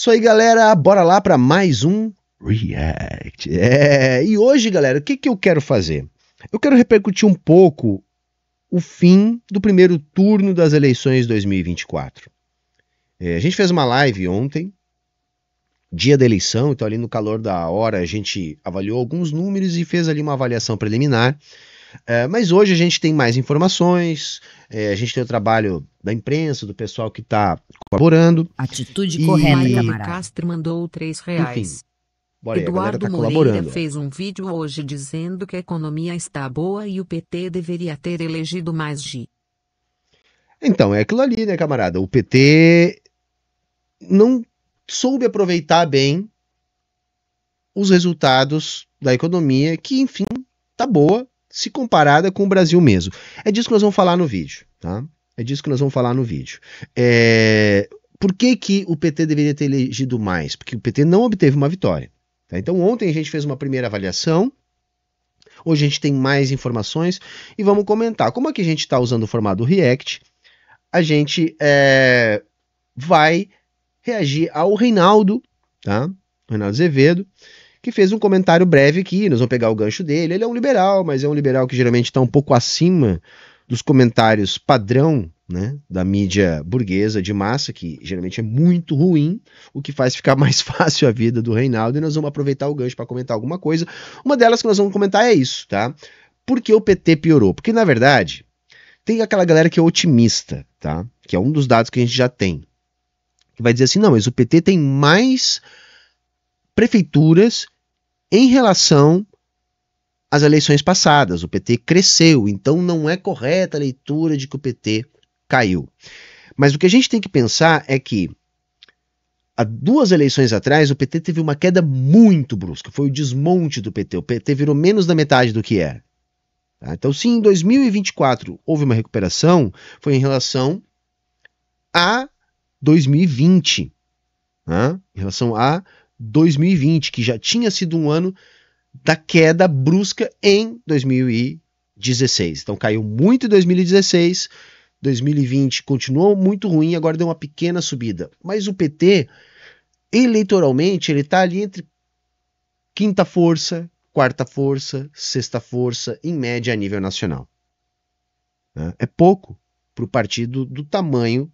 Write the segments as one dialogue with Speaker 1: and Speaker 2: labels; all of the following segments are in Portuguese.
Speaker 1: Isso aí, galera. Bora lá para mais um React. É, e hoje, galera, o que, que eu quero fazer? Eu quero repercutir um pouco o fim do primeiro turno das eleições 2024. É, a gente fez uma live ontem, dia da eleição, então ali no calor da hora a gente avaliou alguns números e fez ali uma avaliação preliminar. É, mas hoje a gente tem mais informações, é, a gente tem o trabalho da imprensa, do pessoal que está colaborando. Atitude e... correta, camarada. Castro mandou três reais. Enfim, bora aí, tá Eduardo tá Moreira fez um vídeo hoje dizendo que a economia está boa e o PT deveria ter elegido mais G. Então, é aquilo ali, né, camarada? O PT não soube aproveitar bem os resultados da economia, que, enfim, tá boa, se comparada com o Brasil mesmo. É disso que nós vamos falar no vídeo, tá? É disso que nós vamos falar no vídeo. É... Por que, que o PT deveria ter elegido mais? Porque o PT não obteve uma vitória. Tá? Então, ontem a gente fez uma primeira avaliação. Hoje a gente tem mais informações e vamos comentar. Como é que a gente está usando o formato React? A gente é... vai reagir ao Reinaldo, tá? Reinaldo Azevedo, que fez um comentário breve aqui, nós vamos pegar o gancho dele. Ele é um liberal, mas é um liberal que geralmente está um pouco acima dos comentários padrão né, da mídia burguesa de massa, que geralmente é muito ruim, o que faz ficar mais fácil a vida do Reinaldo, e nós vamos aproveitar o gancho para comentar alguma coisa. Uma delas que nós vamos comentar é isso, tá? Por que o PT piorou? Porque, na verdade, tem aquela galera que é otimista, tá? Que é um dos dados que a gente já tem. Que vai dizer assim, não, mas o PT tem mais prefeituras em relação às eleições passadas. O PT cresceu, então não é correta a leitura de que o PT caiu. Mas o que a gente tem que pensar é que há duas eleições atrás o PT teve uma queda muito brusca, foi o desmonte do PT. O PT virou menos da metade do que era. Tá? Então, se em 2024 houve uma recuperação, foi em relação a 2020, né? em relação a 2020, que já tinha sido um ano da queda brusca em 2016. Então caiu muito em 2016, 2020 continuou muito ruim, agora deu uma pequena subida. Mas o PT, eleitoralmente, ele está ali entre quinta força, quarta força, sexta força, em média a nível nacional. É, é pouco para o partido do tamanho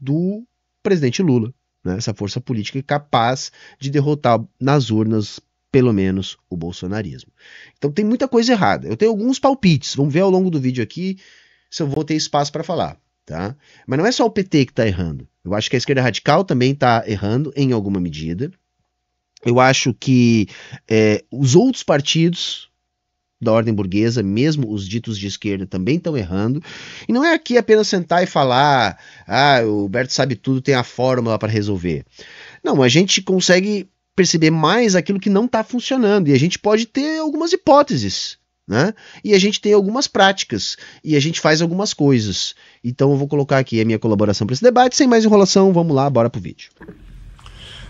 Speaker 1: do presidente Lula né, essa força política é capaz de derrotar nas urnas, pelo menos, o bolsonarismo. Então tem muita coisa errada. Eu tenho alguns palpites, vamos ver ao longo do vídeo aqui se eu vou ter espaço para falar. Tá? Mas não é só o PT que está errando. Eu acho que a esquerda radical também está errando em alguma medida. Eu acho que é, os outros partidos, da ordem burguesa, mesmo os ditos de esquerda também estão errando. E não é aqui apenas sentar e falar, ah, o Berto sabe tudo, tem a fórmula para resolver. Não, a gente consegue perceber mais aquilo que não está funcionando e a gente pode ter algumas hipóteses. Né? E a gente tem algumas práticas e a gente faz algumas coisas. Então eu vou colocar aqui a minha colaboração para esse debate. Sem mais enrolação, vamos lá, bora pro vídeo.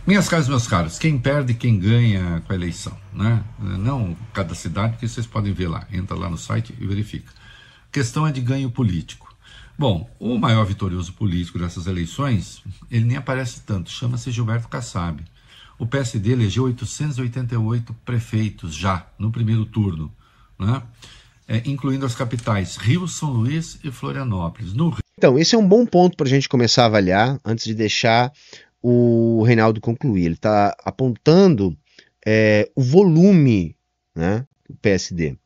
Speaker 2: Minhas caras, meus caros, quem perde, quem ganha com a eleição, né? Não cada cidade, que vocês podem ver lá. Entra lá no site e verifica. A questão é de ganho político. Bom, o maior vitorioso político dessas eleições, ele nem aparece tanto, chama-se Gilberto Kassab. O PSD elegeu 888 prefeitos já no primeiro turno, né? É, incluindo as capitais Rio, São Luís e Florianópolis. No...
Speaker 1: Então, esse é um bom ponto para a gente começar a avaliar, antes de deixar o Reinaldo concluir. Ele está apontando é, o volume né, do PSD.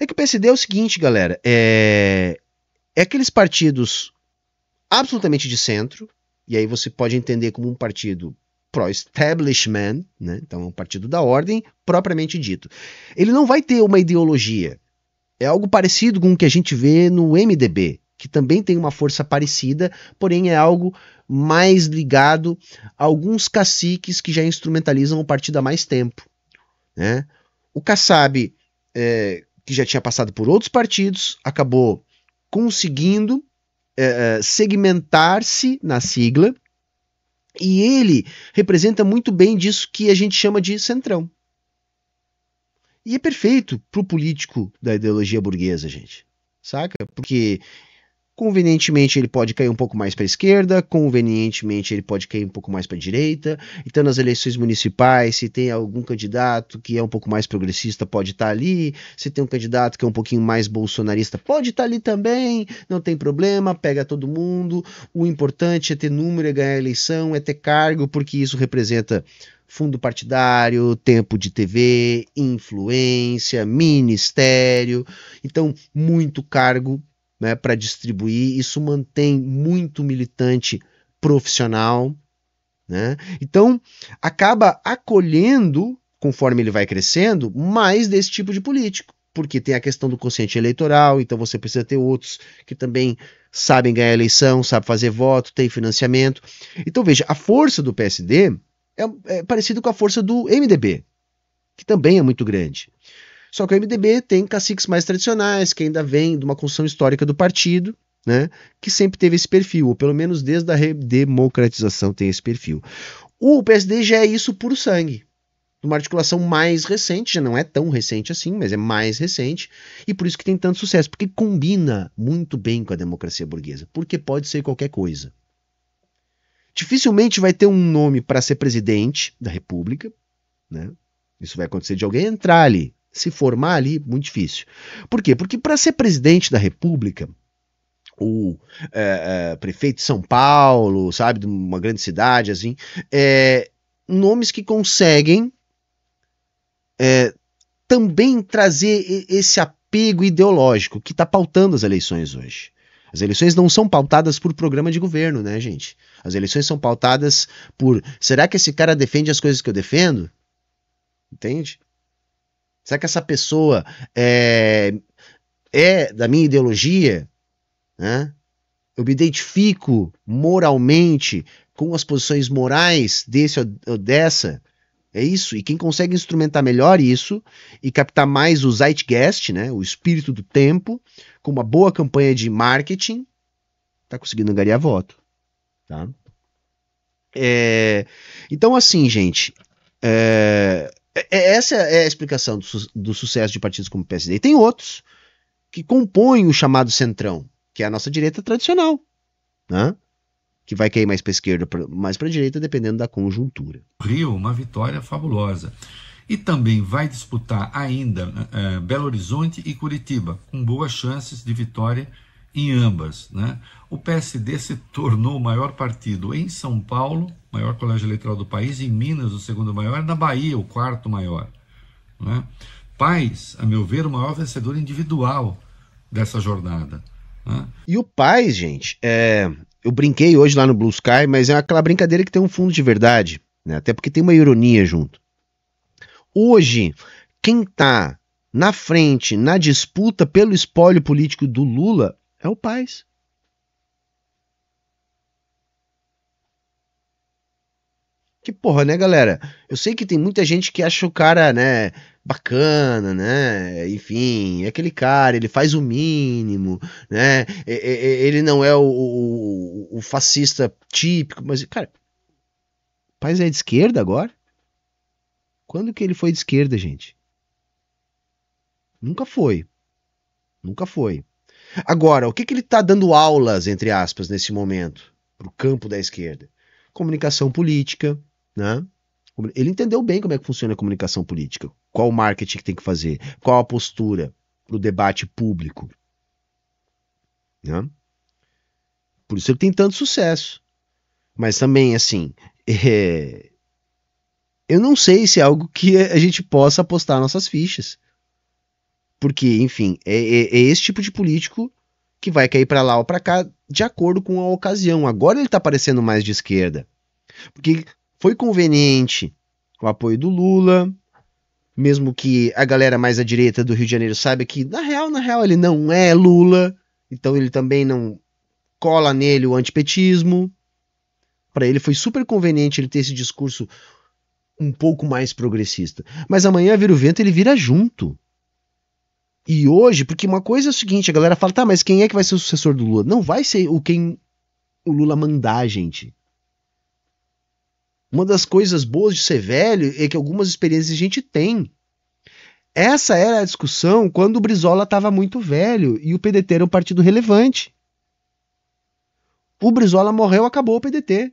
Speaker 1: É que o PSD é o seguinte, galera: é, é aqueles partidos absolutamente de centro, e aí você pode entender como um partido pro-establishment, né? então é um partido da ordem propriamente dito. Ele não vai ter uma ideologia. É algo parecido com o que a gente vê no MDB, que também tem uma força parecida, porém é algo mais ligado a alguns caciques que já instrumentalizam o partido há mais tempo. Né? O Kassab, é, que já tinha passado por outros partidos, acabou conseguindo é, é segmentar-se na sigla, e ele representa muito bem disso que a gente chama de centrão. E é perfeito para o político da ideologia burguesa, gente. Saca? Porque Convenientemente ele pode cair um pouco mais para a esquerda, convenientemente ele pode cair um pouco mais para a direita. Então nas eleições municipais, se tem algum candidato que é um pouco mais progressista, pode estar tá ali. Se tem um candidato que é um pouquinho mais bolsonarista, pode estar tá ali também. Não tem problema, pega todo mundo. O importante é ter número, é ganhar a eleição, é ter cargo, porque isso representa fundo partidário, tempo de TV, influência, ministério. Então, muito cargo né, para distribuir. Isso mantém muito militante profissional. Né? Então, acaba acolhendo, conforme ele vai crescendo, mais desse tipo de político. Porque tem a questão do consciente eleitoral, então você precisa ter outros que também sabem ganhar eleição, sabem fazer voto, tem financiamento. Então, veja, a força do PSD é, é parecida com a força do MDB, que também é muito grande. Só que o MDB tem caciques mais tradicionais, que ainda vem de uma construção histórica do partido, né, que sempre teve esse perfil, ou pelo menos desde a democratização tem esse perfil. O PSD já é isso puro sangue. Uma articulação mais recente, já não é tão recente assim, mas é mais recente, e por isso que tem tanto sucesso, porque combina muito bem com a democracia burguesa, porque pode ser qualquer coisa. Dificilmente vai ter um nome para ser presidente da República, né? Isso vai acontecer de alguém entrar ali, se formar ali, muito difícil. Por quê? Porque para ser presidente da República, ou é, é, prefeito de São Paulo, sabe, de uma grande cidade, assim, é, nomes que conseguem é, também trazer esse apego ideológico que está pautando as eleições hoje. As eleições não são pautadas por programa de governo, né, gente? As eleições são pautadas por será que esse cara defende as coisas que eu defendo? Entende? Será que essa pessoa é, é da minha ideologia? Né? Eu me identifico moralmente com as posições morais desse ou dessa? É isso. E quem consegue instrumentar melhor isso e captar mais o zeitgeist, né, o espírito do tempo, com uma boa campanha de marketing, tá conseguindo angariar voto. Tá? É, então, assim, gente, é, é, é, essa é a explicação do, su do, sucesso de partidos como o PSD. E tem outros que compõem o chamado centrão, que é a nossa direita tradicional, né? que vai cair mais para esquerda, mais para direita, dependendo da conjuntura.
Speaker 2: Rio, uma vitória fabulosa. E também vai disputar ainda é, Belo Horizonte e Curitiba, com boas chances de vitória em ambas. Né? O PSD se tornou o maior partido em São Paulo maior colégio eleitoral do país, em Minas, o segundo maior, na Bahia, o quarto maior. Né? Paz, a meu ver, o maior vencedor individual dessa jornada. Né? E o Paz,
Speaker 1: gente, é... eu brinquei hoje lá no Blue Sky, mas é aquela brincadeira que tem um fundo de verdade, né? até porque tem uma ironia junto. Hoje, quem está na frente, na disputa pelo espólio político do Lula, é o Paz. Que porra, né, galera? Eu sei que tem muita gente que acha o cara, né, bacana, né? Enfim, é aquele cara, ele faz o mínimo, né? Ele não é o, o, o fascista típico, mas, cara, o país é de esquerda agora? Quando que ele foi de esquerda, gente? Nunca foi. Nunca foi. Agora, o que, que ele está dando aulas, entre aspas, nesse momento, pro campo da esquerda? Comunicação política, né? Ele entendeu bem como é que funciona a comunicação política, qual o marketing que tem que fazer, qual a postura para o debate público. Né? Por isso ele tem tanto sucesso. Mas também, assim, é... eu não sei se é algo que a gente possa apostar nossas fichas. Porque, enfim, é, é, é esse tipo de político que vai cair para lá ou para cá de acordo com a ocasião. Agora ele está parecendo mais de esquerda. Porque foi conveniente o apoio do Lula, mesmo que a galera mais à direita do Rio de Janeiro saiba que, na real, na real, ele não é Lula, então ele também não cola nele o antipetismo. Para ele foi super conveniente ele ter esse discurso um pouco mais progressista. Mas amanhã vira o vento, ele vira junto. E hoje, porque uma coisa é o seguinte, a galera fala, tá, mas quem é que vai ser o sucessor do Lula? Não vai ser o quem o Lula mandar, gente. Uma das coisas boas de ser velho é que algumas experiências a gente tem. Essa era a discussão quando o Brizola estava muito velho e o PDT era um partido relevante. O Brizola morreu, acabou o PDT.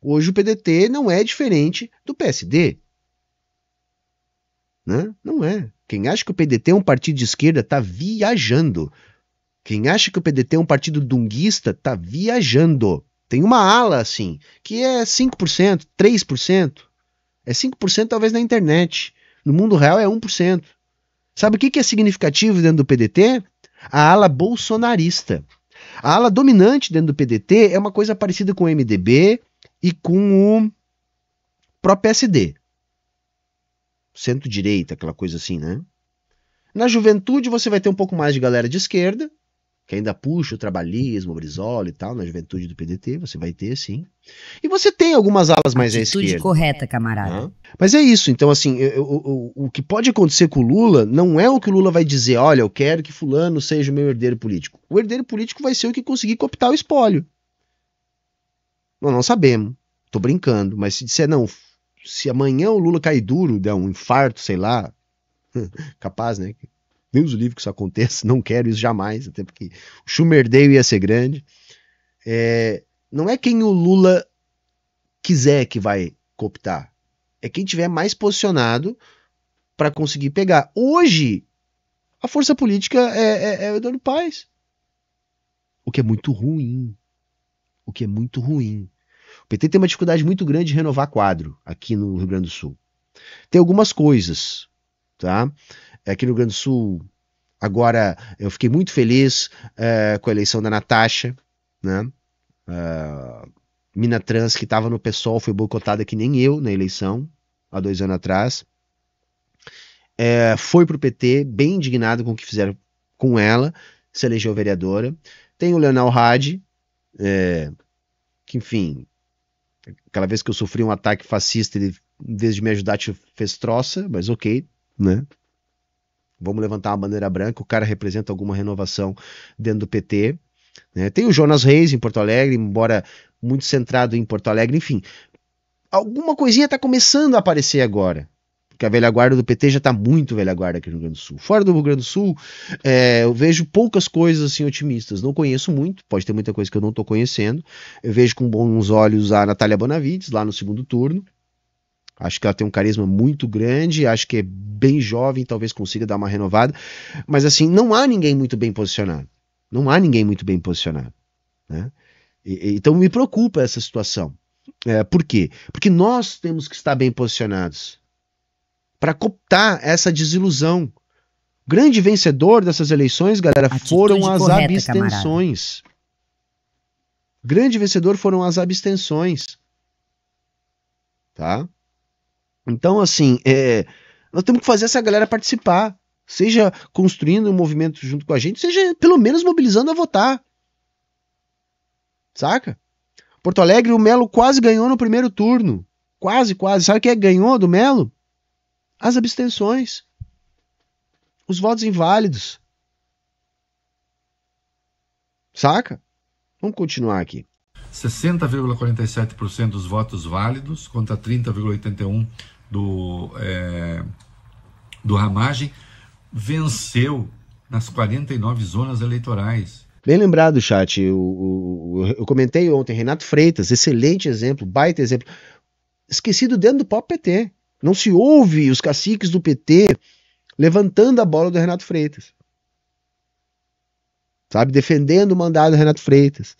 Speaker 1: Hoje o PDT não é diferente do PSD. Né? Não é. Quem acha que o PDT é um partido de esquerda está viajando. Quem acha que o PDT é um partido dunguista está viajando. Tem uma ala, assim, que é 5%, 3%. É 5% talvez na internet. No mundo real é 1%. Sabe o que, que é significativo dentro do PDT? A ala bolsonarista. A ala dominante dentro do PDT é uma coisa parecida com o MDB e com o próprio PSD. Centro-direita, aquela coisa assim, né? Na juventude você vai ter um pouco mais de galera de esquerda, que ainda puxa o trabalhismo, o Brizola e tal, na juventude do PDT, você vai ter sim. E você tem algumas alas mais Atitude à esquerda. correta, camarada. Mas é isso, então assim, eu, eu, eu, o que pode acontecer com o Lula não é o que o Lula vai dizer, olha, eu quero que fulano seja o meu herdeiro político. O herdeiro político vai ser o que conseguir captar o espólio. Nós não sabemos, tô brincando, mas se disser não, se amanhã o Lula cair duro, der um infarto, sei lá, capaz, né, Deus livre que isso aconteça, não quero isso jamais, até porque o Schumerdeio ia ser grande. É, não é quem o Lula quiser que vai cooptar, é quem tiver mais posicionado para conseguir pegar. Hoje, a força política é, é, é o Eduardo Paz. o que é muito ruim. O que é muito ruim. O PT tem uma dificuldade muito grande de renovar quadro aqui no Rio Grande do Sul. Tem algumas coisas, tá? É, aqui no Rio Grande do Sul, agora eu fiquei muito feliz uh, com a eleição da Natasha, né? Uh, mina trans que estava no PSOL foi boicotada que nem eu na eleição, há dois anos atrás. É, foi pro PT, bem indignado com o que fizeram com ela, se elegeu vereadora. Tem o Leonel Hadi, é, que enfim, aquela vez que eu sofri um ataque fascista, ele, em vez de me ajudar, te fez troça, mas ok, né? vamos levantar uma bandeira branca, o cara representa alguma renovação dentro do PT. Né? Tem o Jonas Reis em Porto Alegre, embora muito centrado em Porto Alegre, enfim. Alguma coisinha está começando a aparecer agora. Porque a velha guarda do PT já está muito velha guarda aqui no Rio Grande do Sul. Fora do Rio Grande do Sul, é, eu vejo poucas coisas assim otimistas. Não conheço muito, pode ter muita coisa que eu não estou conhecendo. Eu vejo com bons olhos a Natália Bonavides lá no segundo turno. Acho que ela tem um carisma muito grande, acho que é bem jovem, talvez consiga dar uma renovada. Mas assim, não há ninguém muito bem posicionado. Não há ninguém muito bem posicionado. Né? E, então me preocupa essa situação. É, por quê? Porque nós temos que estar bem posicionados para cooptar essa desilusão. O grande vencedor dessas eleições, galera, Atitude foram as correta, abstenções. Camarada. Grande vencedor foram as abstenções. Tá? Então, assim, é, nós temos que fazer essa galera participar, seja construindo um movimento junto com a gente, seja pelo menos mobilizando a votar. Saca? Porto Alegre, o Melo quase ganhou no primeiro turno. Quase, quase. Sabe o que é ganhou do Melo? As abstenções. Os votos inválidos. Saca?
Speaker 2: Vamos continuar aqui. 60,47% dos votos válidos contra 30,81% do, é, do Ramagem, venceu nas 49 zonas eleitorais.
Speaker 1: Bem lembrado, chat. Eu, eu, eu, comentei ontem, Renato Freitas, excelente exemplo, baita exemplo. Esquecido dentro do próprio PT. Não se ouve os caciques do PT levantando a bola do Renato Freitas. Sabe? Defendendo o mandado do Renato Freitas.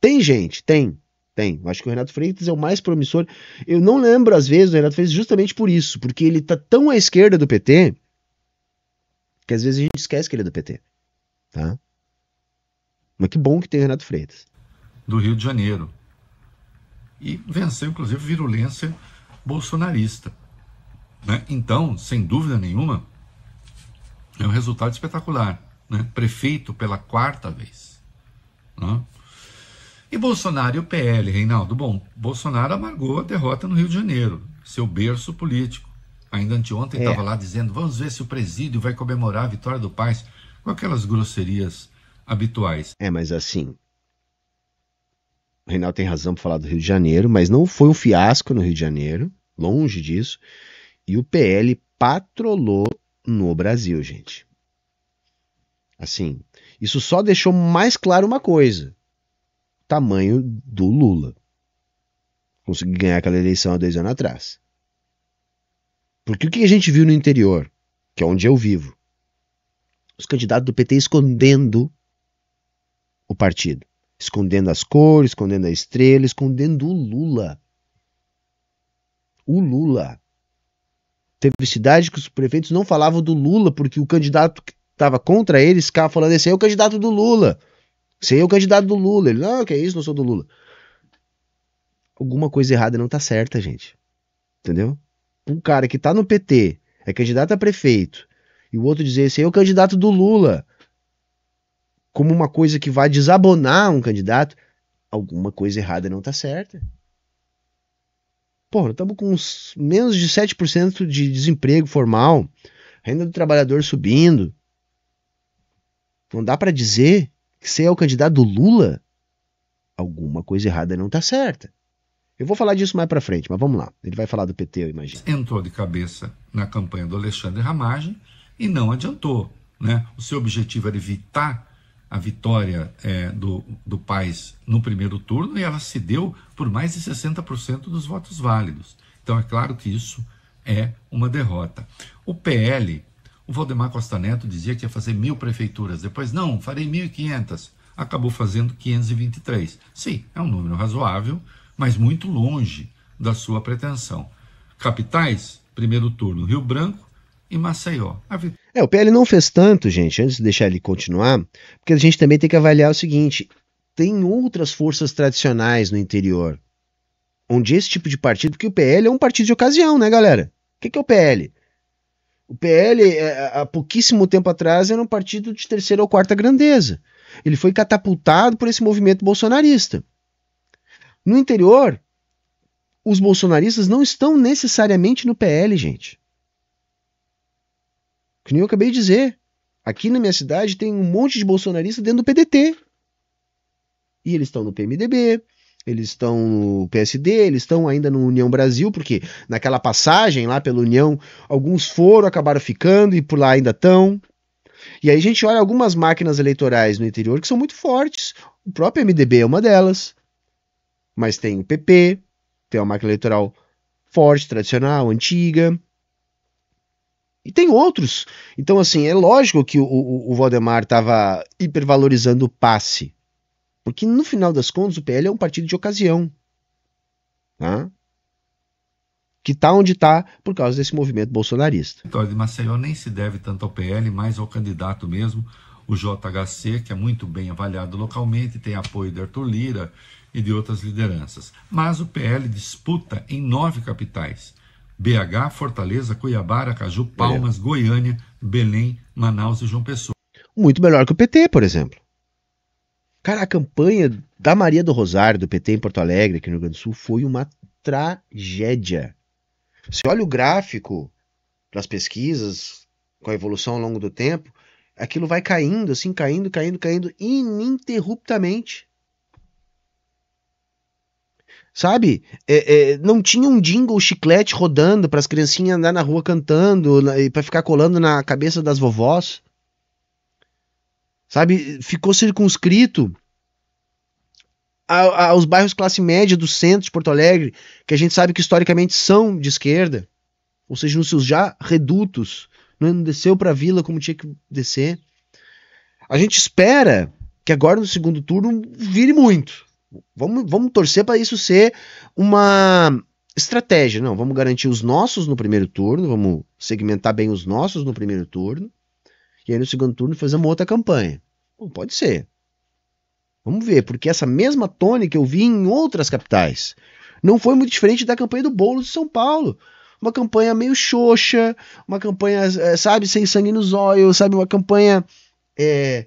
Speaker 1: Tem gente, tem. Tem. Eu acho que o Renato Freitas é o mais promissor. Eu não lembro, às vezes, do Renato Freitas justamente por isso, porque ele tá tão à esquerda do PT que às vezes a gente esquece que ele é do PT. Tá? Mas que bom que tem o
Speaker 2: Renato Freitas. Do Rio de Janeiro. E venceu, inclusive, virulência bolsonarista. Né? Então, sem dúvida nenhuma, é um resultado espetacular. Né? Prefeito pela quarta vez. Né? E Bolsonaro e o PL, Reinaldo? Bom, Bolsonaro amargou a derrota no Rio de Janeiro, seu berço político. Ainda anteontem estava é. lá dizendo: vamos ver se o presídio vai comemorar a vitória do Paz, com aquelas grosserias habituais. É,
Speaker 1: mas assim. O Reinaldo tem razão para falar do Rio de Janeiro, mas não foi um fiasco no Rio de Janeiro, longe disso. E o PL patrolou no Brasil, gente. Assim, isso só deixou mais claro uma coisa tamanho do Lula. Consegui ganhar aquela eleição há dois anos atrás. Porque o que a gente viu no interior, que é onde eu vivo? Os candidatos do PT escondendo o partido. Escondendo as cores, escondendo a estrela, escondendo o Lula. O Lula. Teve cidade que os prefeitos não falavam do Lula, porque o candidato que estava contra eles ficava falando: esse assim, aí é o candidato do Lula. Você é o candidato do Lula. Ele, não, que é isso, não sou do Lula. Alguma coisa errada não tá certa, gente. Entendeu? Um cara que tá no PT, é candidato a prefeito, e o outro dizer, você é o candidato do Lula, como uma coisa que vai desabonar um candidato, alguma coisa errada não tá certa. Porra, estamos com uns, menos de 7% de desemprego formal, renda do trabalhador subindo. Não dá para dizer você é o candidato do Lula? Alguma coisa errada não está certa. Eu vou falar disso mais para frente, mas vamos lá. Ele vai falar do PT, eu imagino. Entrou
Speaker 2: de cabeça na campanha do Alexandre Ramagem e não adiantou. Né? O seu objetivo era evitar a vitória é, do, do Paz no primeiro turno e ela se deu por mais de 60% dos votos válidos. Então é claro que isso é uma derrota. O PL o Valdemar Costa Neto dizia que ia fazer mil prefeituras, depois, não, farei 1.500. Acabou fazendo 523. Sim, é um número razoável, mas muito longe da sua pretensão. Capitais, primeiro turno, Rio Branco e Maceió. É,
Speaker 1: o PL não fez tanto, gente, antes de deixar ele continuar, porque a gente também tem que avaliar o seguinte: tem outras forças tradicionais no interior. Onde esse tipo de partido, porque o PL é um partido de ocasião, né, galera? O que, que é o PL? O PL, é, é, há pouquíssimo tempo atrás, era um partido de terceira ou quarta grandeza. Ele foi catapultado por esse movimento bolsonarista. No interior, os bolsonaristas não estão necessariamente no PL, gente. Que nem eu acabei de dizer. Aqui na minha cidade tem um monte de bolsonarista dentro do PDT. E eles estão no PMDB, eles estão no PSD, eles estão ainda no União Brasil, porque naquela passagem lá pela União, alguns foram, acabaram ficando e por lá ainda estão. E aí a gente olha algumas máquinas eleitorais no interior que são muito fortes. O próprio MDB é uma delas. Mas tem o PP, tem uma máquina eleitoral forte, tradicional, antiga. E tem outros. Então, assim, é lógico que o, o, o Valdemar estava hipervalorizando o passe. Porque no final das contas o PL é um partido de ocasião. Né? Tá? Que está onde está por causa desse movimento bolsonarista.
Speaker 2: Vitória de Maceió nem se deve tanto ao PL, mas ao candidato mesmo, o JHC, que é muito bem avaliado localmente, tem apoio de Arthur Lira e de outras lideranças. Mas o PL disputa em nove capitais: BH, Fortaleza, Cuiabá, Aracaju, Palmas, é. Goiânia, Belém, Manaus e João Pessoa.
Speaker 1: Muito melhor que o PT, por exemplo. Cara, a campanha da Maria do Rosário, do PT em Porto Alegre, aqui no Rio Grande do Sul, foi uma tragédia. Você olha o gráfico das pesquisas, com a evolução ao longo do tempo, aquilo vai caindo, assim, caindo, caindo, caindo, ininterruptamente. Sabe? É, é, não tinha um jingle chiclete rodando para as criancinhas andar na rua cantando né, e para ficar colando na cabeça das vovós sabe? Ficou circunscrito aos bairros classe média do centro de Porto Alegre, que a gente sabe que historicamente são de esquerda, ou seja, nos seus já redutos, não desceu para a vila como tinha que descer. A gente espera que agora no segundo turno vire muito. Vamos, vamos torcer para isso ser uma estratégia. Não, vamos garantir os nossos no primeiro turno, vamos segmentar bem os nossos no primeiro turno e aí no segundo turno uma outra campanha. pode ser. Vamos ver, porque essa mesma tônica eu vi em outras capitais. Não foi muito diferente da campanha do Bolo de São Paulo. Uma campanha meio xoxa, uma campanha, eh, sabe, sem sangue nos olhos, sabe, uma campanha é,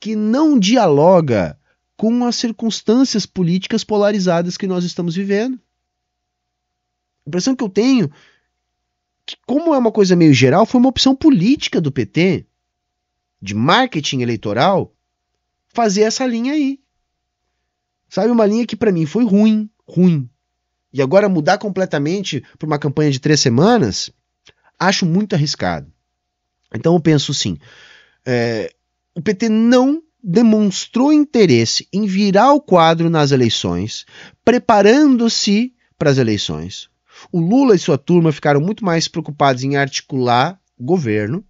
Speaker 1: que não dialoga com as circunstâncias políticas polarizadas que nós estamos vivendo. A impressão que eu tenho é que, como é uma coisa meio geral, foi uma opção política do PT de marketing eleitoral fazer essa linha aí. Sabe, uma linha que para mim foi ruim, ruim. E agora mudar completamente para uma campanha de três semanas, acho muito arriscado. Então eu penso assim: é, o PT não demonstrou interesse em virar o quadro nas eleições, preparando-se para as eleições. O Lula e sua turma ficaram muito mais preocupados em articular governo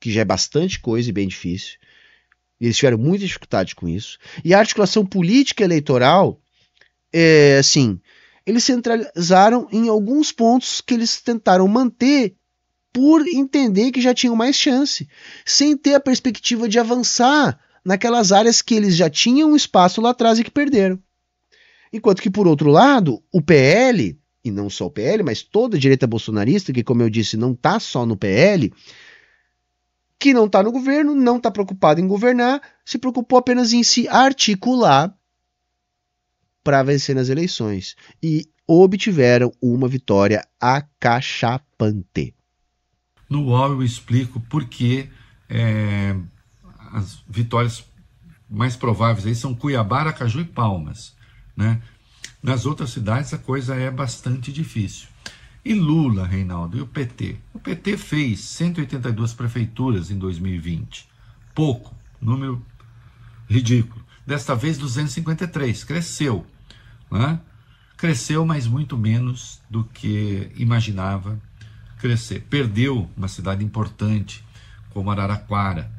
Speaker 1: que já é bastante coisa e bem difícil. eles tiveram muita dificuldade com isso. E a articulação política eleitoral, é, assim, eles centralizaram em alguns pontos que eles tentaram manter por entender que já tinham mais chance, sem ter a perspectiva de avançar naquelas áreas que eles já tinham espaço lá atrás e que perderam. Enquanto que, por outro lado, o PL, e não só o PL, mas toda a direita bolsonarista, que, como eu disse, não está só no PL, que não está no governo, não está preocupado em governar, se preocupou apenas em se articular para vencer nas eleições e obtiveram uma vitória acachapante.
Speaker 2: No UOL eu explico por que é, as vitórias mais prováveis aí são Cuiabá, Aracaju e Palmas. Né? Nas outras cidades a coisa é bastante difícil. E Lula, Reinaldo, e o PT? O PT fez 182 prefeituras em 2020. Pouco, número ridículo. Desta vez, 253, cresceu. Né? Cresceu, mas muito menos do que imaginava crescer. Perdeu uma cidade importante, como Araraquara,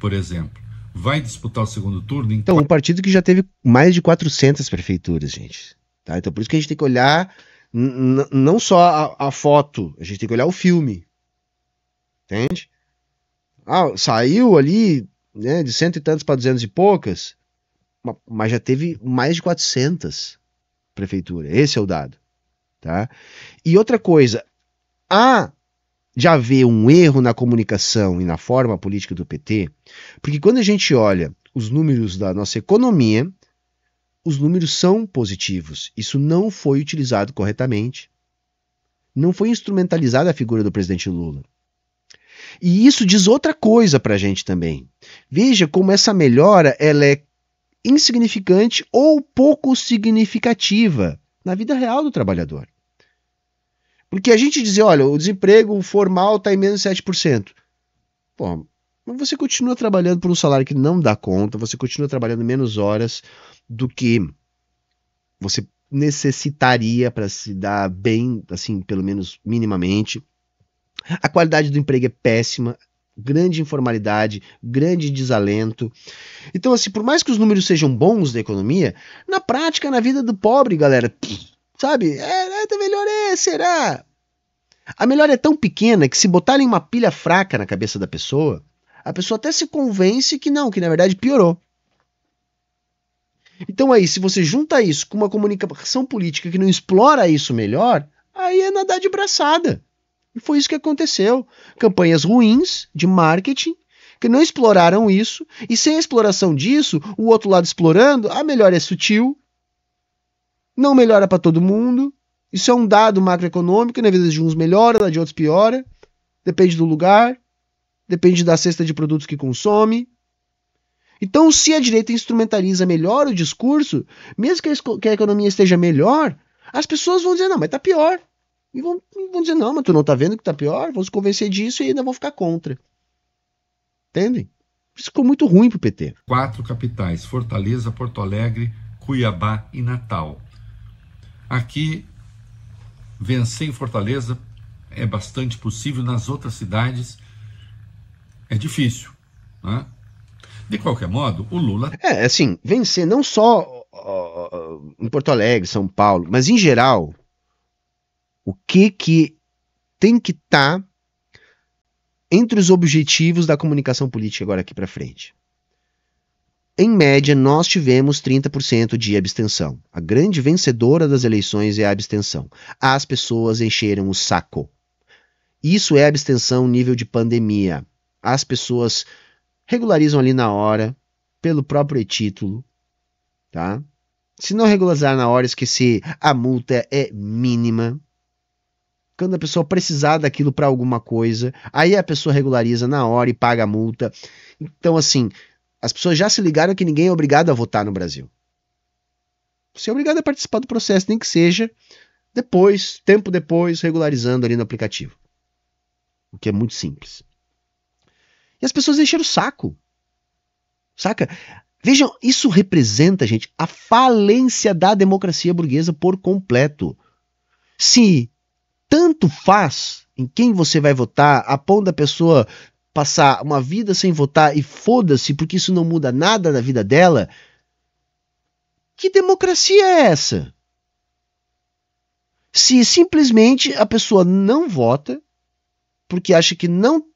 Speaker 2: por exemplo vai disputar o segundo turno.
Speaker 1: Então, um partido que já teve mais de 400 prefeituras, gente. Tá? Então, por isso que a gente tem que olhar não só a, a, foto, a gente tem que olhar o filme. Entende? Ah, saiu ali né, de cento e tantos para duzentos e poucas, mas já teve mais de 400 prefeitura. Esse é o dado. Tá? E outra coisa, há de haver um erro na comunicação e na forma política do PT, porque quando a gente olha os números da nossa economia, os números são positivos. Isso não foi utilizado corretamente. Não foi instrumentalizada a figura do presidente Lula. E isso diz outra coisa para a gente também. Veja como essa melhora ela é insignificante ou pouco significativa na vida real do trabalhador. Porque a gente dizer, olha, o desemprego formal está em menos 7%. Bom, mas você continua trabalhando por um salário que não dá conta, você continua trabalhando menos horas, do que você necessitaria para se dar bem, assim, pelo menos minimamente. A qualidade do emprego é péssima, grande informalidade, grande desalento. Então, assim, por mais que os números sejam bons da economia, na prática, na vida do pobre, galera, sabe? É, é, tá melhor é, será? A melhora é tão pequena que se botarem uma pilha fraca na cabeça da pessoa, a pessoa até se convence que não, que na verdade piorou. Então aí, se você junta isso com uma comunicação política que não explora isso melhor, aí é nadar de braçada. E foi isso que aconteceu. Campanhas ruins de marketing que não exploraram isso, e sem a exploração disso, o outro lado explorando, a melhora é sutil, não melhora para todo mundo. Isso é um dado macroeconômico, na vida de uns melhora, de outros piora. Depende do lugar, depende da cesta de produtos que consome, então, se a direita instrumentaliza melhor o discurso, mesmo que a, economia esteja melhor, as pessoas vão dizer, não, mas tá pior. E vão, vão dizer, não, mas tu não tá vendo que tá pior? Vão se convencer disso e ainda vão ficar contra. Entendem? Isso ficou muito ruim pro PT.
Speaker 2: Quatro capitais: Fortaleza, Porto Alegre, Cuiabá e Natal. Aqui, vencer em Fortaleza é bastante possível, nas outras cidades é difícil. Né? De qualquer modo, o Lula.
Speaker 1: É, assim, vencer não só em Porto Alegre, São Paulo, mas em geral, o que que tem que estar tá entre os objetivos da comunicação política agora aqui para frente? Em média, nós tivemos 30% de abstenção. A grande vencedora das eleições é a abstenção. As pessoas encheram o saco. Isso é abstenção nível de pandemia. As pessoas regularizam ali na hora, pelo próprio título, tá? Se não regularizar na hora, esquecer, a multa é mínima. Quando a pessoa precisar daquilo para alguma coisa, aí a pessoa regulariza na hora e paga a multa. Então, assim, as pessoas já se ligaram que ninguém é obrigado a votar no Brasil. Você é obrigado a participar do processo, nem que seja depois, tempo depois, regularizando ali no aplicativo. O que é muito simples. E as pessoas encheram o saco. Saca? Vejam, isso representa, gente, a falência da democracia burguesa por completo. Se tanto faz em quem você vai votar, a ponto da pessoa passar uma vida sem votar e foda-se porque isso não muda nada na vida dela, que democracia é essa? Se simplesmente a pessoa não vota porque acha que não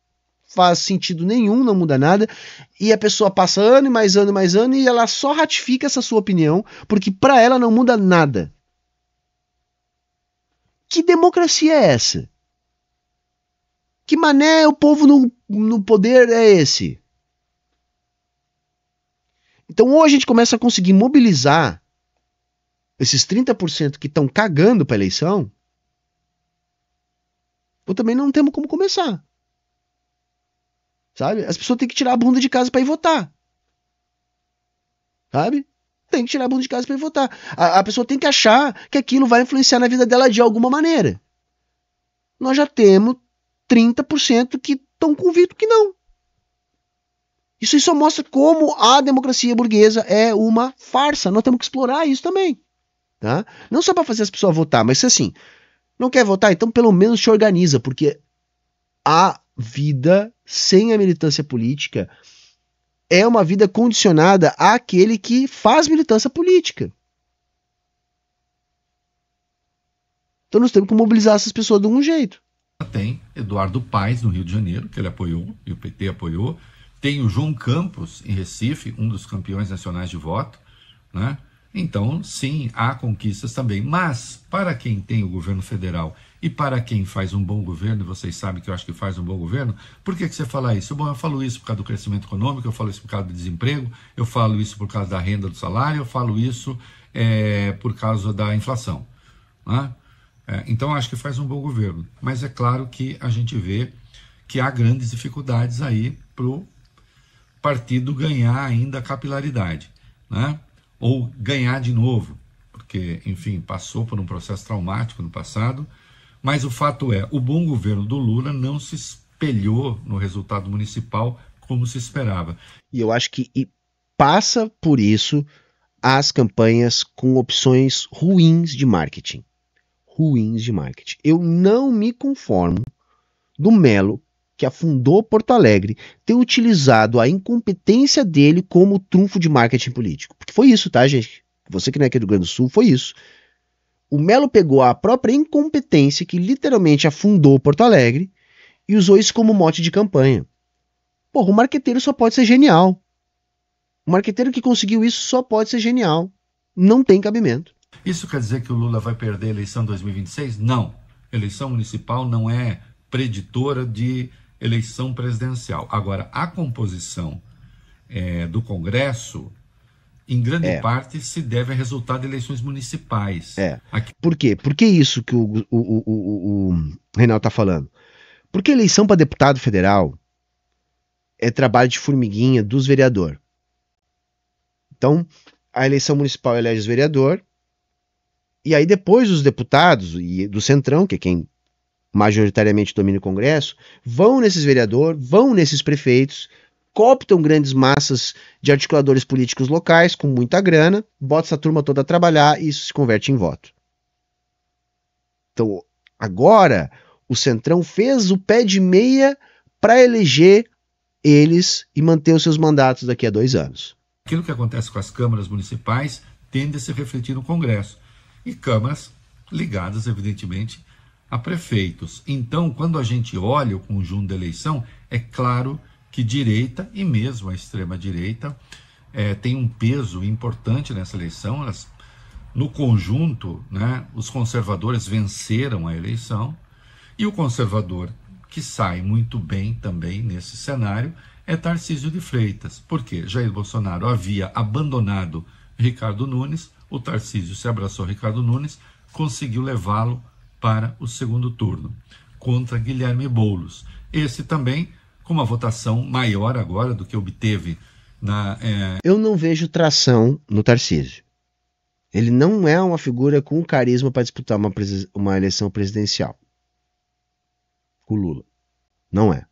Speaker 1: faz sentido nenhum, não muda nada. E a pessoa passa ano e mais ano e mais ano e ela só ratifica essa sua opinião porque para ela não muda nada. Que democracia é essa? Que mané o povo no, no poder é esse? Então ou a gente começa a conseguir mobilizar esses 30% que estão cagando para eleição, ou também não temos como começar. Sabe? As pessoas têm que tirar a bunda de casa para ir votar. Sabe? Tem que tirar a bunda de casa para ir votar. A, a pessoa tem que achar que aquilo vai influenciar na vida dela de alguma maneira. Nós já temos 30% que estão convictos que não. Isso só mostra como a democracia burguesa é uma farsa. Nós temos que explorar isso também. Tá? Não só para fazer as pessoas votar, mas se assim, não quer votar, então pelo menos se organiza, porque a vida sem a militância política é uma vida condicionada àquele que faz militância
Speaker 2: política.
Speaker 1: Então nós temos que mobilizar essas pessoas de algum jeito.
Speaker 2: Tem Eduardo Paes, no Rio de Janeiro, que ele apoiou, e o PT apoiou. Tem o João Campos, em Recife, um dos campeões nacionais de voto. Né? Então, sim, há conquistas também. Mas, para quem tem o governo federal e para quem faz um bom governo, e vocês sabem que eu acho que faz um bom governo, por que, que você fala isso? Bom, eu falo isso por causa do crescimento econômico, eu falo isso por causa do desemprego, eu falo isso por causa da renda do salário, eu falo isso é, por causa da inflação. Né? É, então, acho que faz um bom governo. Mas é claro que a gente vê que há grandes dificuldades aí para o partido ganhar ainda capilaridade. Né? ou ganhar de novo, porque, enfim, passou por um processo traumático no passado. Mas o fato é, o bom governo do Lula não se espelhou no resultado municipal como se esperava.
Speaker 1: E eu acho que passa por isso as campanhas com opções ruins de marketing. Ruins de marketing. Eu não me conformo do Melo que afundou Porto Alegre, ter utilizado a incompetência dele como trunfo de marketing político. Porque foi isso, tá, gente? Você que não é aqui do Rio Grande do Sul, foi isso. O Melo pegou a própria incompetência que literalmente afundou Porto Alegre e usou isso como mote de campanha. Porra, o marqueteiro só pode ser genial. O marqueteiro que conseguiu isso só pode ser genial. Não tem cabimento.
Speaker 2: Isso quer dizer que o Lula vai perder a eleição 2026? Não. Eleição municipal não é preditora de eleição presidencial. Agora, a composição é, do Congresso, em grande é. parte, se deve a resultado de eleições municipais.
Speaker 1: É. Aqui... Por quê? Por que isso que o, o, o, o Reinaldo está falando? Porque eleição para deputado federal é trabalho de formiguinha dos vereadores. Então, a eleição municipal elege os vereadores, e aí depois os deputados e do Centrão, que é quem majoritariamente domina o Congresso, vão nesses vereadores, vão nesses prefeitos, cooptam grandes massas de articuladores políticos locais com muita grana, bota essa turma toda a trabalhar e isso se converte em voto. Então, agora, o Centrão fez o pé de meia para eleger eles e manter os seus mandatos daqui a dois anos.
Speaker 2: Aquilo que acontece com as câmaras municipais tende a se refletir no Congresso. E câmaras ligadas, evidentemente, a prefeitos. Então, quando a gente olha o conjunto da eleição, é claro que direita e mesmo a extrema-direita é, tem um peso importante nessa eleição. Elas, no conjunto, né, os conservadores venceram a eleição e o conservador que sai muito bem também nesse cenário é Tarcísio de Freitas, porque Jair Bolsonaro havia abandonado Ricardo Nunes, o Tarcísio se abraçou Ricardo Nunes, conseguiu levá-lo para o segundo turno, contra Guilherme Boulos. Esse também com uma votação maior agora do que obteve na. É...
Speaker 1: Eu não vejo tração no Tarcísio. Ele não é uma figura com carisma para disputar uma, uma eleição presidencial. Com o Lula. Não é.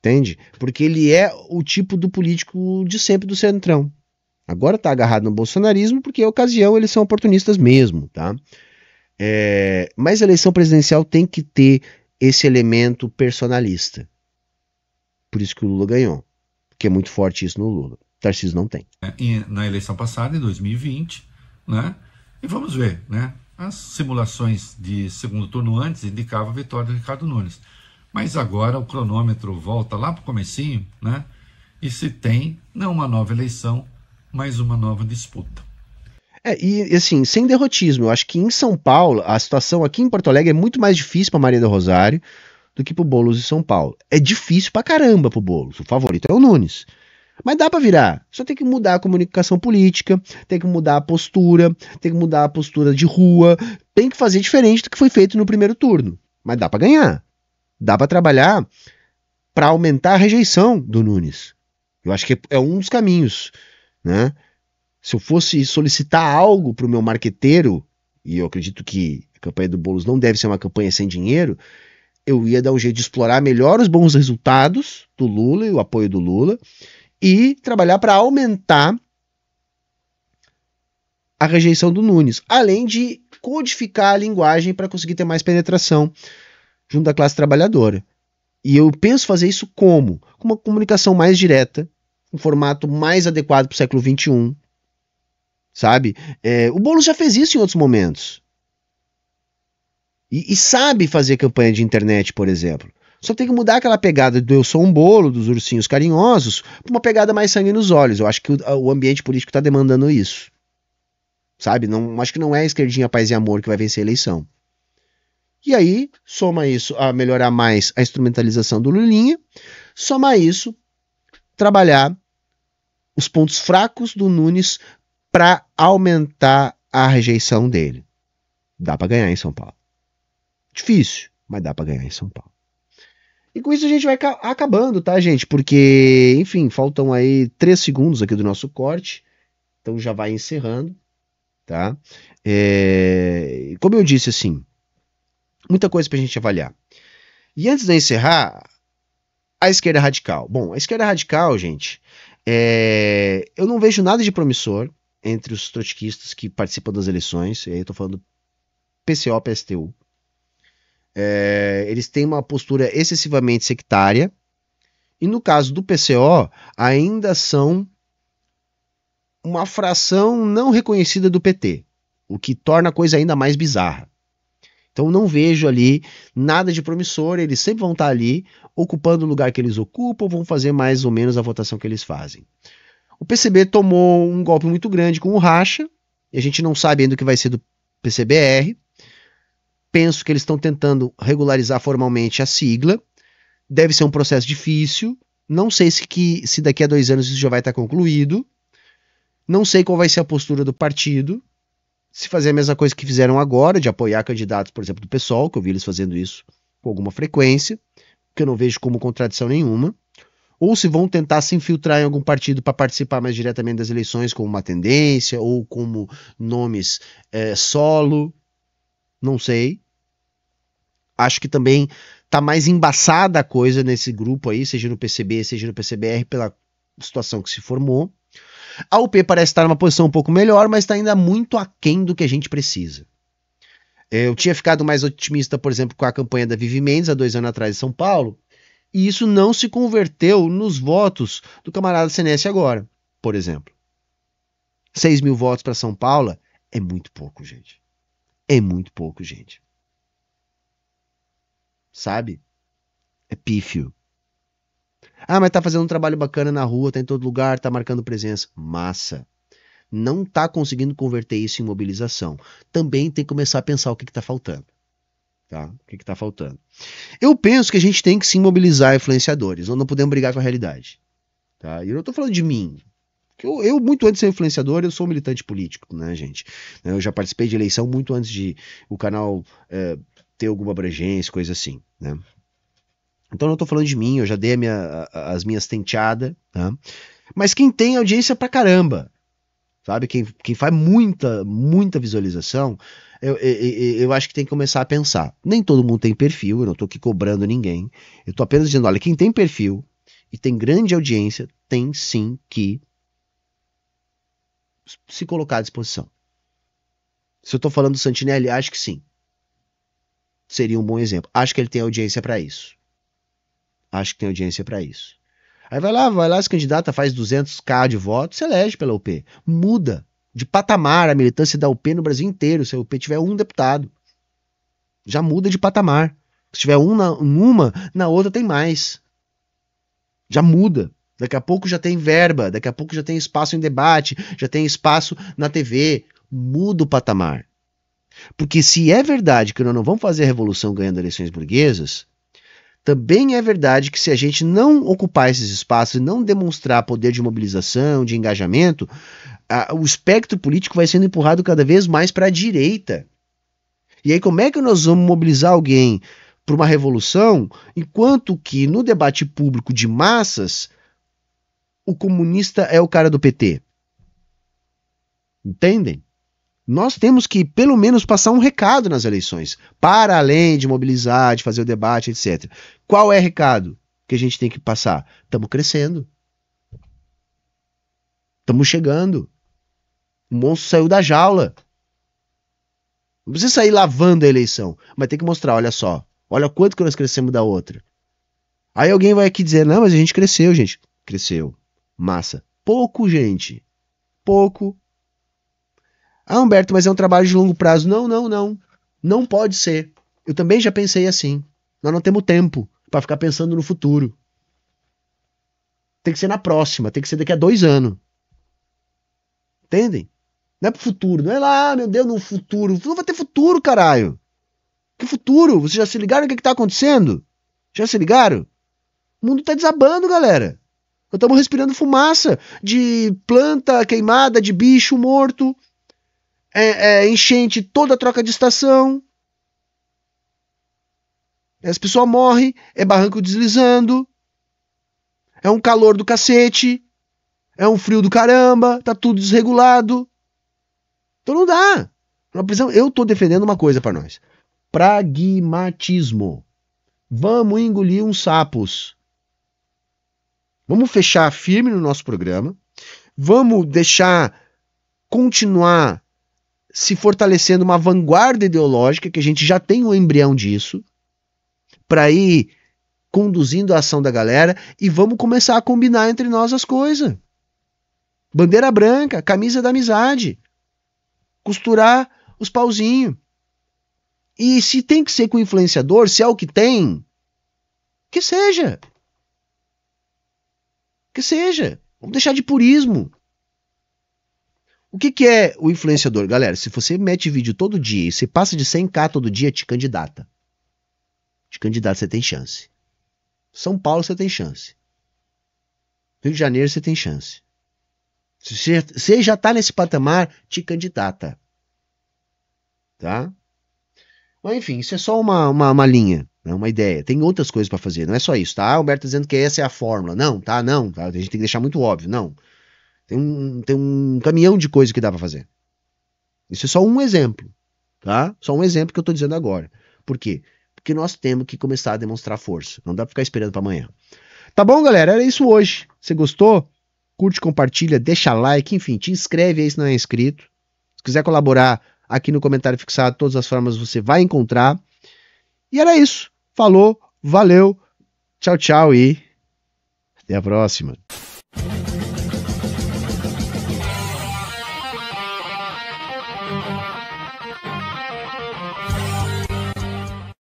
Speaker 1: Entende? Porque ele é o tipo do político de sempre do centrão. Agora está agarrado no bolsonarismo porque, a ocasião, eles são oportunistas mesmo, tá? É, mas a eleição presidencial tem que ter esse elemento personalista. Por isso que o Lula ganhou. Porque é muito forte isso no Lula. Tarcísio não tem.
Speaker 2: É, na eleição passada, em 2020, né? E vamos ver, né? As simulações de segundo turno antes indicavam a vitória do Ricardo Nunes. Mas agora o cronômetro volta lá para o comecinho, né? E se tem, não uma nova eleição, mas uma nova disputa.
Speaker 1: É, e assim, sem derrotismo, eu acho que em São Paulo, a situação aqui em Porto Alegre é muito mais difícil para Maria do Rosário do que pro Boulos em São Paulo. É difícil para caramba pro Boulos, o favorito é o Nunes. Mas dá para virar. Só tem que mudar a comunicação política, tem que mudar a postura, tem que mudar a postura de rua, tem que fazer diferente do que foi feito no primeiro turno. Mas dá para ganhar. Dá para trabalhar para aumentar a rejeição do Nunes. Eu acho que é um dos caminhos, né? se eu fosse solicitar algo para o meu marqueteiro, e eu acredito que a campanha do Boulos não deve ser uma campanha sem dinheiro, eu ia dar um jeito de explorar melhor os bons resultados do Lula e o apoio do Lula e trabalhar para aumentar a rejeição do Nunes, além de codificar a linguagem para conseguir ter mais penetração junto da classe trabalhadora. E eu penso fazer isso como? Com uma comunicação mais direta, um formato mais adequado para o século XXI, sabe? É, o Boulos já fez isso em outros momentos. E, e, sabe fazer campanha de internet, por exemplo. Só tem que mudar aquela pegada do eu sou um bolo, dos ursinhos carinhosos, para uma pegada mais sangue nos olhos. Eu acho que o, o ambiente político está demandando isso. Sabe? Não, acho que não é a esquerdinha paz e amor que vai vencer a eleição. E aí, soma isso a melhorar mais a instrumentalização do Lulinha, soma isso, trabalhar os pontos fracos do Nunes para aumentar a rejeição dele. Dá para ganhar em São Paulo. Difícil, mas dá para ganhar em São Paulo. E com isso a gente vai acabando, tá, gente? Porque, enfim, faltam aí três segundos aqui do nosso corte. Então já vai encerrando, tá? É... Como eu disse, assim, muita coisa pra gente avaliar. E antes de encerrar, a esquerda radical. Bom, a esquerda radical, gente, é... eu não vejo nada de promissor entre os trotskistas que participam das eleições, e aí eu tô falando PCO, PSTU, é, eles têm uma postura excessivamente sectária, e no caso do PCO, ainda são uma fração não reconhecida do PT, o que torna a coisa ainda mais bizarra. Então não vejo ali nada de promissor, eles sempre vão estar ali ocupando o lugar que eles ocupam, vão fazer mais ou menos a votação que eles fazem. O PCB tomou um golpe muito grande com o racha, e a gente não sabe ainda o que vai ser do PCBR. Penso que eles estão tentando regularizar formalmente a sigla. Deve ser um processo difícil. Não sei se, que, se daqui a dois anos isso já vai estar tá concluído. Não sei qual vai ser a postura do partido. Se fazer a mesma coisa que fizeram agora, de apoiar candidatos, por exemplo, do PSOL, que eu vi eles fazendo isso com alguma frequência, que eu não vejo como contradição nenhuma ou se vão tentar se infiltrar em algum partido para participar mais diretamente das eleições como uma tendência ou como nomes é, solo, não sei. Acho que também tá mais embaçada a coisa nesse grupo aí, seja no PCB, seja no PCBR, pela situação que se formou. A UP parece estar numa posição um pouco melhor, mas está ainda muito aquém do que a gente precisa. É, eu tinha ficado mais otimista, por exemplo, com a campanha da Vivi Mendes há dois anos atrás em São Paulo, e isso não se converteu nos votos do camarada CNS agora, por exemplo. 6 mil votos para São Paulo é muito pouco, gente. É muito pouco, gente. Sabe? É pífio. Ah, mas tá fazendo um trabalho bacana na rua, tá em todo lugar, tá marcando presença. Massa. Não tá conseguindo converter isso em mobilização. Também tem que começar a pensar o que, que tá faltando. Tá? O que está faltando? Eu penso que a gente tem que se mobilizar influenciadores, nós não podemos brigar com a realidade. Tá? E eu não estou falando de mim. Eu, eu, muito antes de ser influenciador, eu sou militante político, né, gente? Eu já participei de eleição muito antes de o canal é, ter alguma abrangência, coisa assim, né? Então não estou falando de mim, eu já dei minha, as minhas tenteadas, tá? Mas quem tem audiência pra caramba, sabe? Quem, quem faz muita, muita visualização, eu, eu, eu, acho que tem que começar a pensar. Nem todo mundo tem perfil, eu não estou aqui cobrando ninguém. Eu estou apenas dizendo, olha, quem tem perfil e tem grande audiência, tem sim que se colocar à disposição. Se eu estou falando do Santinelli, acho que sim. Seria um bom exemplo. Acho que ele tem audiência para isso. Acho que tem audiência para isso. Aí vai lá, vai lá, se candidata, faz 200k de votos, se elege pela UP. Muda de patamar a militância da UP no Brasil inteiro. Se a UP tiver um deputado, já muda de patamar. Se tiver um na, numa, na outra tem mais. Já muda. Daqui a pouco já tem verba, daqui a pouco já tem espaço em debate, já tem espaço na TV. Muda o patamar. Porque se é verdade que nós não vamos fazer a revolução ganhando eleições burguesas, também é verdade que se a gente não ocupar esses espaços e não demonstrar poder de mobilização, de engajamento, a, o espectro político vai sendo empurrado cada vez mais para a direita. E aí, como é que nós vamos mobilizar alguém para uma revolução, enquanto que no debate público de massas, o comunista é o cara do PT? Entendem? nós temos que, pelo menos, passar um recado nas eleições, para além de mobilizar, de fazer o debate, etc. Qual é o recado que a gente tem que passar? Estamos crescendo. Estamos chegando. O monstro saiu da jaula. Não precisa sair lavando a eleição, mas tem que mostrar, olha só, olha quanto que nós crescemos da outra. Aí alguém vai aqui dizer, não, mas a gente cresceu, gente. Cresceu. Massa. Pouco, gente. Pouco ah, Humberto, mas é um trabalho de longo prazo. Não, não, não. Não pode ser. Eu também já pensei assim. Nós não temos tempo para ficar pensando no futuro. Tem que ser na próxima, tem que ser daqui a dois anos. Entendem? Não é pro futuro, não é lá, meu Deus, no futuro. Não vai ter futuro, caralho. Que futuro? Vocês já se ligaram o que, é que tá acontecendo? Já se ligaram? O mundo tá desabando, galera. Nós estamos respirando fumaça de planta queimada, de bicho morto é, é, enchente toda troca de estação. As pessoas morrem, é barranco deslizando, é um calor do cacete, é um frio do caramba, tá tudo desregulado. Então não dá. Eu tô defendendo uma coisa para nós: pragmatismo. Vamos engolir uns sapos. Vamos fechar firme no nosso programa. Vamos deixar continuar se fortalecendo uma vanguarda ideológica, que a gente já tem um embrião disso, para ir conduzindo a ação da galera e vamos começar a combinar entre nós as coisas. Bandeira branca, camisa da amizade, costurar os pauzinhos. E se tem que ser com influenciador, se é o que tem, que seja. Que seja. Vamos deixar de purismo. O que, que é o influenciador? Galera, se você mete vídeo todo dia e você passa de 100k todo dia, te candidata. Te candidata, você tem chance. São Paulo, você tem chance. Rio de Janeiro, você tem chance. Se você já está nesse patamar, te candidata. Tá? Mas enfim, isso é só uma, uma, uma linha, né? uma ideia. Tem outras coisas para fazer, não é só isso, tá? Ah, o Humberto tá dizendo que essa é a fórmula. Não, tá? Não, tá? a gente tem que deixar muito óbvio. Não. Tem um, tem um caminhão de coisa que dá para fazer. Isso é só um exemplo, tá? Só um exemplo que eu tô dizendo agora. Por quê? Porque nós temos que começar a demonstrar força. Não dá pra ficar esperando para amanhã. Tá bom, galera? Era isso hoje. Você gostou? Curte, compartilha, deixa like, enfim, te inscreve aí se não é inscrito. Se quiser colaborar aqui no comentário fixado, todas as formas você vai encontrar. E era isso. Falou, valeu, tchau, tchau e até a próxima.